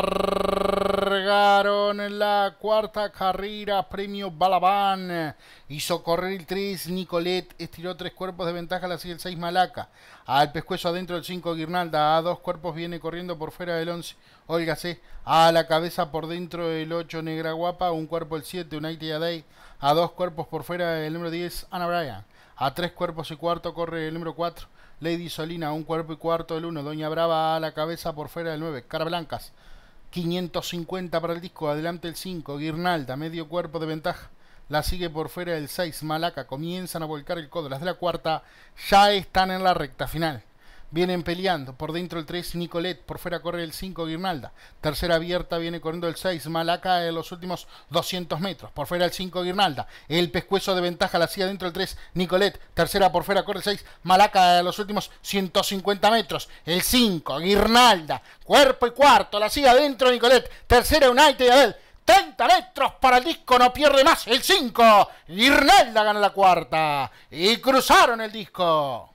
cargaron en la cuarta carrera, premio Balaban Hizo correr el 3, Nicolet estiró tres cuerpos de ventaja, la sigue el 6 Malaca. Al pescuezo adentro el 5 Guirnalda, a dos cuerpos viene corriendo por fuera del 11 C a la cabeza por dentro el 8 Negra Guapa, un cuerpo el 7 United Day, a dos cuerpos por fuera el número 10 Ana Bryan. A tres cuerpos y cuarto corre el número 4 Lady Solina, un cuerpo y cuarto el 1 Doña Brava a la cabeza por fuera del 9 Cara Blancas. 550 para el disco, adelante el 5, Guirnalda, medio cuerpo de ventaja. La sigue por fuera el 6, Malaca. Comienzan a volcar el codo. Las de la cuarta ya están en la recta final vienen peleando. Por dentro el 3, Nicolet. Por fuera corre el 5, Guirnalda. Tercera abierta viene corriendo el 6, Malaca en los últimos 200 metros. Por fuera el 5, Guirnalda. El pescuezo de ventaja la hacía dentro el 3, Nicolet. Tercera por fuera corre el 6, Malaca en los últimos 150 metros. El 5, Guirnalda. Cuerpo y cuarto, la hacía dentro Nicolet. Tercera United y Abel. 30 metros para el disco, no pierde más el 5. Guirnalda gana la cuarta. Y cruzaron el disco.